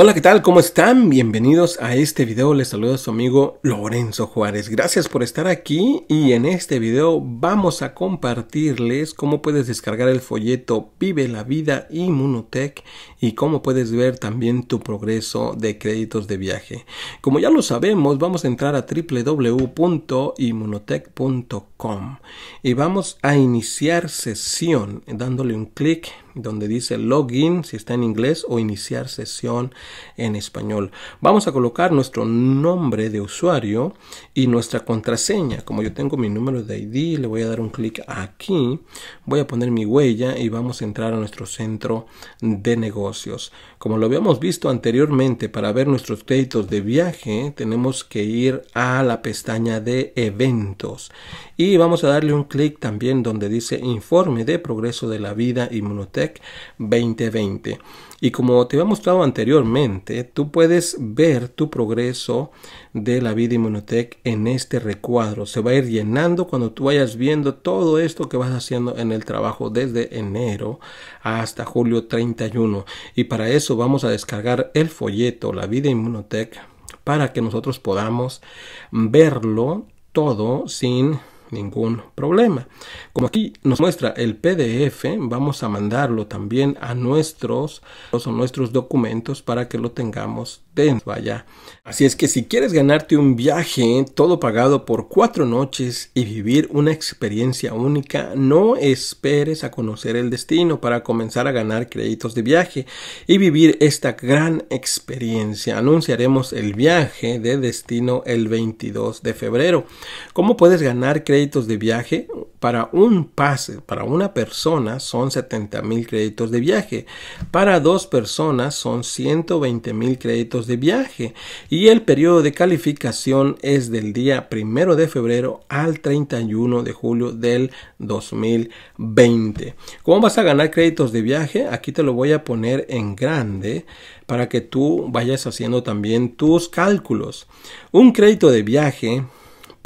Hola, ¿qué tal? ¿Cómo están? Bienvenidos a este video. Les a su amigo Lorenzo Juárez. Gracias por estar aquí y en este video vamos a compartirles cómo puedes descargar el folleto Vive la Vida Immunotech y cómo puedes ver también tu progreso de créditos de viaje. Como ya lo sabemos, vamos a entrar a www.immunotech.com y vamos a iniciar sesión dándole un clic donde dice login si está en inglés o iniciar sesión en español. Vamos a colocar nuestro nombre de usuario y nuestra contraseña. Como yo tengo mi número de ID, le voy a dar un clic aquí, voy a poner mi huella y vamos a entrar a nuestro centro de negocios. Como lo habíamos visto anteriormente, para ver nuestros créditos de viaje tenemos que ir a la pestaña de eventos y vamos a darle un clic también donde dice informe de progreso de la vida inmunotech 2020. Y como te he mostrado anteriormente, tú puedes ver tu progreso de la vida Inmunotech en este recuadro. Se va a ir llenando cuando tú vayas viendo todo esto que vas haciendo en el trabajo desde enero hasta julio 31. Y para eso vamos a descargar el folleto La vida Inmunotech para que nosotros podamos verlo todo sin ningún problema. Como aquí nos muestra el PDF, vamos a mandarlo también a nuestros, nuestros documentos para que lo tengamos vaya. Así es que si quieres ganarte un viaje, todo pagado por cuatro noches y vivir una experiencia única, no esperes a conocer el destino para comenzar a ganar créditos de viaje y vivir esta gran experiencia. Anunciaremos el viaje de destino el 22 de febrero. ¿Cómo puedes ganar créditos de viaje? Para un pase, para una persona son 70 mil créditos de viaje. Para dos personas son 120 mil créditos de de viaje y el periodo de calificación es del día primero de febrero al 31 de julio del 2020. ¿Cómo vas a ganar créditos de viaje? Aquí te lo voy a poner en grande para que tú vayas haciendo también tus cálculos. Un crédito de viaje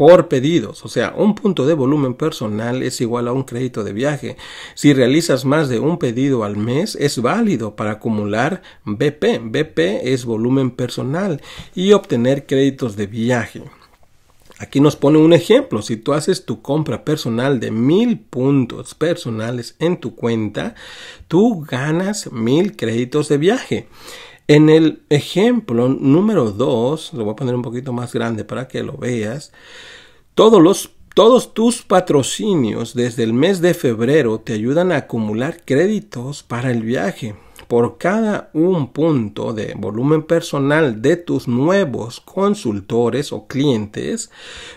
por pedidos, o sea, un punto de volumen personal es igual a un crédito de viaje. Si realizas más de un pedido al mes, es válido para acumular BP. BP es volumen personal y obtener créditos de viaje. Aquí nos pone un ejemplo. Si tú haces tu compra personal de mil puntos personales en tu cuenta, tú ganas mil créditos de viaje. En el ejemplo número 2, lo voy a poner un poquito más grande para que lo veas, todos, todos tus patrocinios desde el mes de febrero te ayudan a acumular créditos para el viaje. Por cada un punto de volumen personal de tus nuevos consultores o clientes,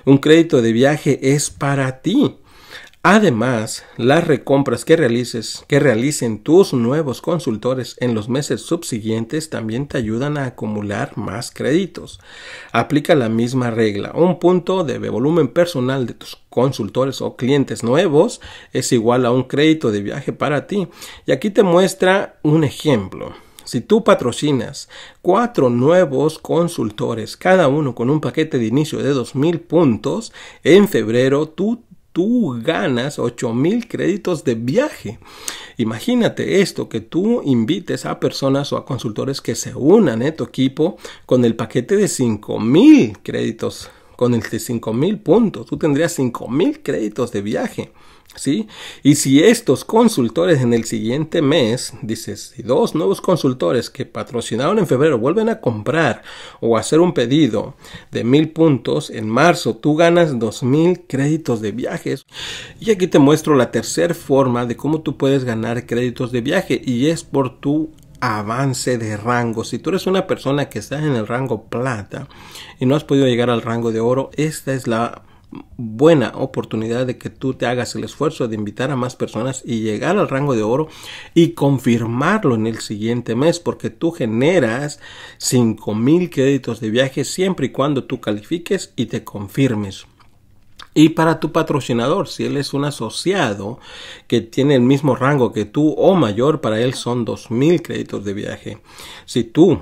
un crédito de viaje es para ti. Además, las recompras que realices, que realicen tus nuevos consultores en los meses subsiguientes también te ayudan a acumular más créditos. Aplica la misma regla. Un punto de volumen personal de tus consultores o clientes nuevos es igual a un crédito de viaje para ti. Y aquí te muestra un ejemplo. Si tú patrocinas cuatro nuevos consultores, cada uno con un paquete de inicio de 2.000 puntos, en febrero tú tú ganas 8000 créditos de viaje. Imagínate esto, que tú invites a personas o a consultores que se unan en eh, tu equipo con el paquete de 5000 créditos con este 5.000 puntos, tú tendrías 5.000 créditos de viaje. ¿Sí? Y si estos consultores en el siguiente mes, dices, si dos nuevos consultores que patrocinaron en febrero vuelven a comprar o hacer un pedido de mil puntos, en marzo tú ganas dos mil créditos de viajes. Y aquí te muestro la tercera forma de cómo tú puedes ganar créditos de viaje y es por tu avance de rango. Si tú eres una persona que estás en el rango plata y no has podido llegar al rango de oro, esta es la buena oportunidad de que tú te hagas el esfuerzo de invitar a más personas y llegar al rango de oro y confirmarlo en el siguiente mes porque tú generas mil créditos de viaje siempre y cuando tú califiques y te confirmes. Y para tu patrocinador, si él es un asociado que tiene el mismo rango que tú o mayor, para él son 2.000 créditos de viaje. Si tú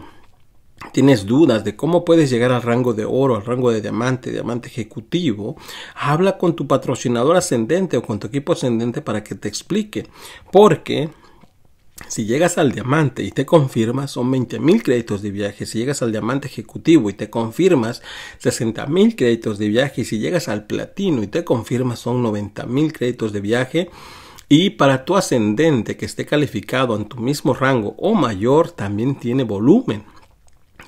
tienes dudas de cómo puedes llegar al rango de oro, al rango de diamante, diamante ejecutivo, habla con tu patrocinador ascendente o con tu equipo ascendente para que te explique. Porque si llegas al diamante y te confirmas, son mil créditos de viaje. Si llegas al diamante ejecutivo y te confirmas, mil créditos de viaje. Y si llegas al platino y te confirmas, son mil créditos de viaje. Y para tu ascendente que esté calificado en tu mismo rango o mayor, también tiene volumen.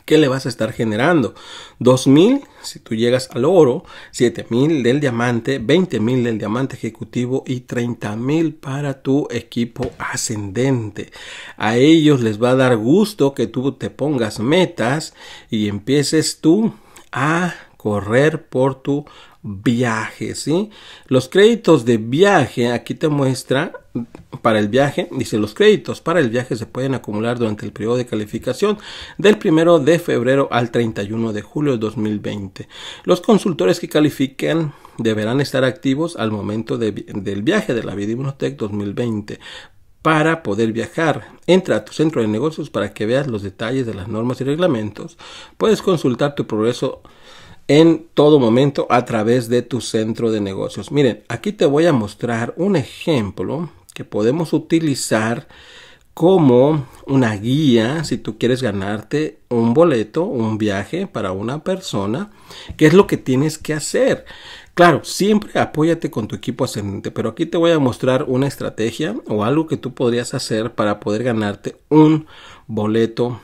¿Qué le vas a estar generando. 2000 si tú llegas al oro, 7000 del diamante, 20000 del diamante ejecutivo y 30000 para tu equipo ascendente. A ellos les va a dar gusto que tú te pongas metas y empieces tú a correr por tu viaje, ¿sí? Los créditos de viaje, aquí te muestra para el viaje, dice los créditos para el viaje se pueden acumular durante el periodo de calificación del 1 de febrero al 31 de julio de 2020. Los consultores que califiquen deberán estar activos al momento del viaje de la mil 2020 para poder viajar. Entra a tu centro de negocios para que veas los detalles de las normas y reglamentos. Puedes consultar tu progreso en todo momento a través de tu centro de negocios. Miren, aquí te voy a mostrar un ejemplo que podemos utilizar como una guía si tú quieres ganarte un boleto, un viaje para una persona, qué es lo que tienes que hacer. Claro, siempre apóyate con tu equipo ascendente, pero aquí te voy a mostrar una estrategia o algo que tú podrías hacer para poder ganarte un boleto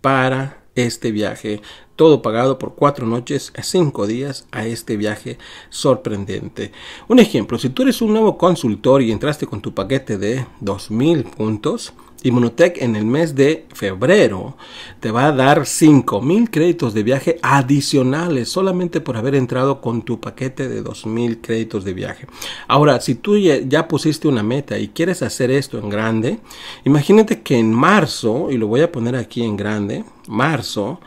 para este viaje todo pagado por cuatro noches a cinco días a este viaje sorprendente. Un ejemplo, si tú eres un nuevo consultor y entraste con tu paquete de 2.000 puntos, Immunotech en el mes de febrero te va a dar 5.000 créditos de viaje adicionales solamente por haber entrado con tu paquete de 2.000 créditos de viaje. Ahora, si tú ya, pusiste una meta y quieres hacer esto en grande, imagínate que en marzo, y lo voy a poner aquí en grande, marzo,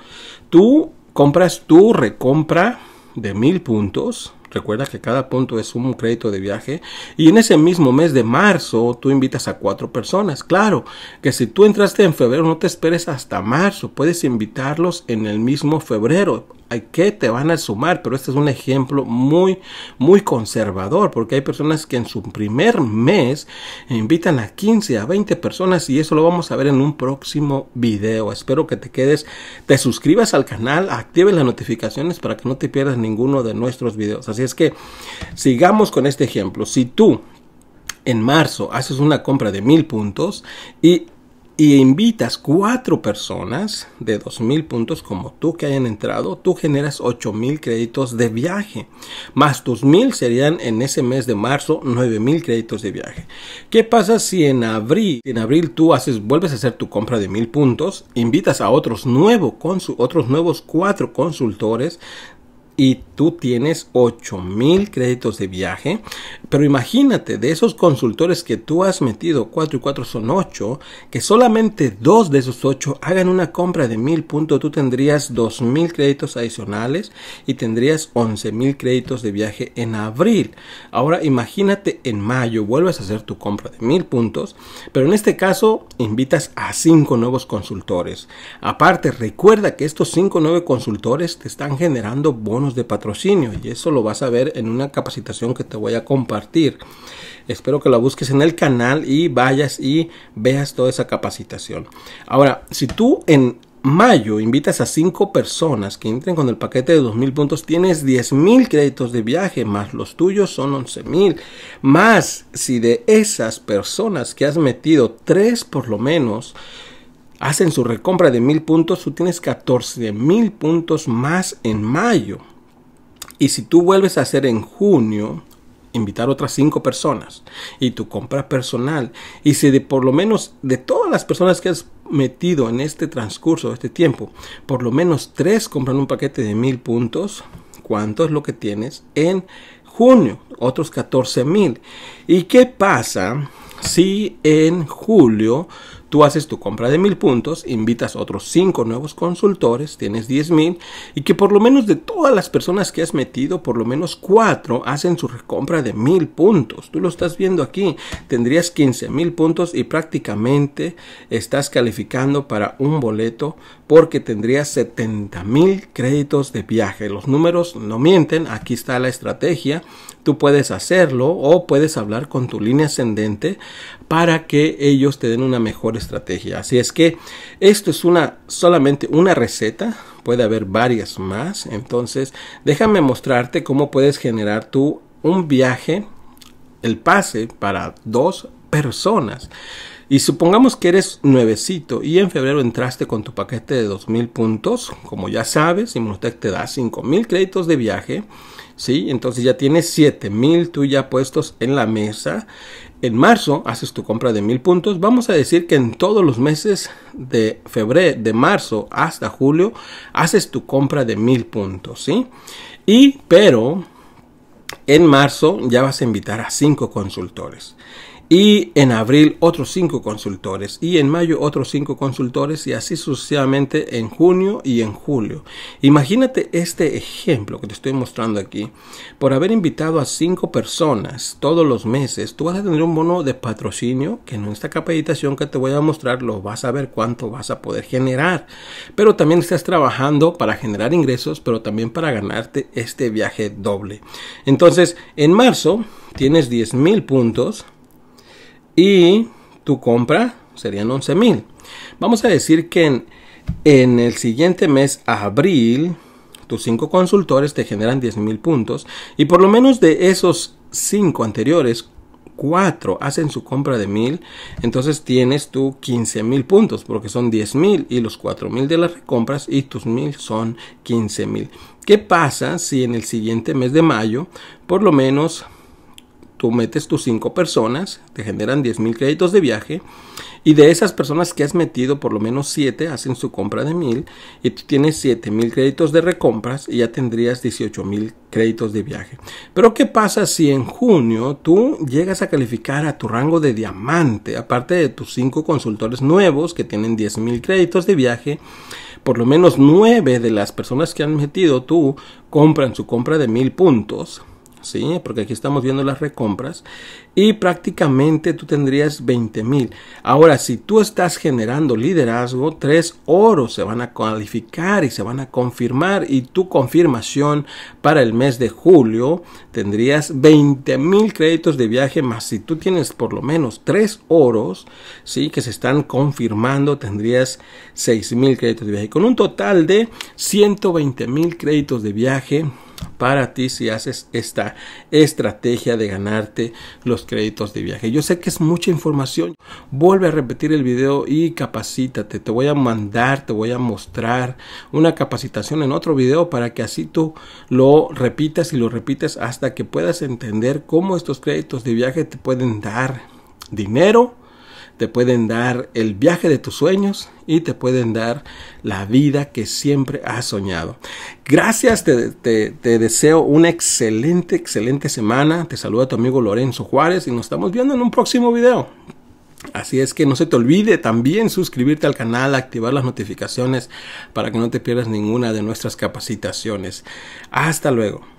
tú compras tu recompra de mil puntos, Recuerda que cada punto es un crédito de viaje. Y en ese mismo mes de marzo tú invitas a cuatro personas. Claro, que si tú entraste en febrero no te esperes hasta marzo. Puedes invitarlos en el mismo febrero que te van a sumar, pero este es un ejemplo muy, muy conservador, porque hay personas que en su primer mes invitan a 15, a 20 personas y eso lo vamos a ver en un próximo video. Espero que te quedes, te suscribas al canal, actives las notificaciones para que no te pierdas ninguno de nuestros videos. Así es que sigamos con este ejemplo. Si tú en marzo haces una compra de mil puntos y y invitas cuatro personas de 2.000 puntos como tú que hayan entrado, tú generas 8.000 créditos de viaje. Más tus 1.000 serían en ese mes de marzo 9.000 créditos de viaje. ¿Qué pasa si en abril, en abril tú haces, vuelves a hacer tu compra de 1.000 puntos, invitas a otros, otros nuevos cuatro consultores y tú tienes 8000 créditos de viaje. Pero imagínate, de esos consultores que tú has metido, 4 y 4 son 8, que solamente 2 de esos 8 hagan una compra de 1000 puntos, tú tendrías 2000 créditos adicionales y tendrías 11000 créditos de viaje en abril. Ahora imagínate en mayo, vuelves a hacer tu compra de 1000 puntos, pero en este caso invitas a 5 nuevos consultores. Aparte, recuerda que estos 5 nuevos consultores te están generando bonos de patrocinio y eso lo vas a ver en una capacitación que te voy a compartir. Espero que la busques en el canal y vayas y veas toda esa capacitación. Ahora, si tú en mayo invitas a 5 personas que entren con el paquete de 2.000 puntos, tienes mil créditos de viaje, más los tuyos son 11.000. Más si de esas personas que has metido, 3 por lo menos, hacen su recompra de 1.000 puntos, tú tienes mil puntos más en mayo. Y si tú vuelves a hacer en junio, invitar otras cinco personas y tu compra personal. Y si de por lo menos de todas las personas que has metido en este transcurso, este tiempo, por lo menos tres compran un paquete de mil puntos, ¿cuánto es lo que tienes en junio? Otros 14 mil. ¿Y qué pasa si en julio Tú haces tu compra de mil puntos, invitas otros cinco nuevos consultores, tienes diez mil, y que por lo menos de todas las personas que has metido, por lo menos cuatro hacen su recompra de mil puntos. Tú lo estás viendo aquí, tendrías quince mil puntos y prácticamente estás calificando para un boleto porque tendrías setenta mil créditos de viaje. Los números no mienten, aquí está la estrategia Tú puedes hacerlo o puedes hablar con tu línea ascendente para que ellos te den una mejor estrategia. Así es que esto es una solamente una receta, puede haber varias más, entonces déjame mostrarte cómo puedes generar tú un viaje, el pase para dos personas. Y supongamos que eres nuevecito y en febrero entraste con tu paquete de 2.000 puntos. Como ya sabes, usted te da 5.000 créditos de viaje entonces ya tienes 7000 tú ya puestos en la mesa. En marzo haces tu compra de 1000 puntos. Vamos a decir que en todos los meses de febrero, de marzo hasta julio, haces tu compra de 1000 puntos, ¿sí? Y pero en marzo ya vas a invitar a 5 consultores y en abril otros cinco consultores y en mayo otros cinco consultores y así sucesivamente en junio y en julio. Imagínate este ejemplo que te estoy mostrando aquí. Por haber invitado a cinco personas todos los meses, tú vas a tener un bono de patrocinio que en esta capacitación que te voy a mostrar lo vas a ver cuánto vas a poder generar. Pero también estás trabajando para generar ingresos, pero también para ganarte este viaje doble. Entonces, en marzo tienes 10 mil puntos y tu compra serían 11,000. Vamos a decir que en, el siguiente mes, abril, tus 5 consultores te generan 10,000 puntos y por lo menos de esos 5 anteriores, 4 hacen su compra de 1000, entonces tienes tú 15 mil puntos, porque son 10,000 y los 4,000 de las recompras y tus 1000 son 15,000. ¿Qué pasa si en el siguiente mes de mayo, por lo menos tú metes tus 5 personas, te generan 10 mil créditos de viaje y de esas personas que has metido, por lo menos 7 hacen su compra de 1000 y tú tienes 7 mil créditos de recompras y ya tendrías 18 mil créditos de viaje. Pero ¿qué pasa si en junio tú llegas a calificar a tu rango de diamante, aparte de tus 5 consultores nuevos que tienen 10,000 mil créditos de viaje? por lo menos nueve de las personas que han metido tú compran su compra de mil puntos ¿sí? Porque aquí estamos viendo las recompras y prácticamente tú tendrías 20 mil. Ahora, si tú estás generando liderazgo, tres oros se van a calificar y se van a confirmar y tu confirmación para el mes de julio tendrías 20 mil créditos de viaje más. Si tú tienes por lo menos tres oros, ¿sí? Que se están confirmando, tendrías 6 mil créditos de viaje con un total de 120 mil créditos de viaje para ti si haces esta estrategia de ganarte los créditos de viaje. Yo sé que es mucha información. Vuelve a repetir el video y capacítate. Te voy a mandar, te voy a mostrar una capacitación en otro video para que así tú lo repitas y lo repites hasta que puedas entender cómo estos créditos de viaje te pueden dar dinero te pueden dar el viaje de tus sueños y te pueden dar la vida que siempre has soñado. Gracias, te, deseo una excelente, excelente semana. Te saluda tu amigo Lorenzo Juárez y nos estamos viendo en un próximo video. Así es que no se te olvide también suscribirte al canal, activar las notificaciones para que no te pierdas ninguna de nuestras capacitaciones. Hasta luego.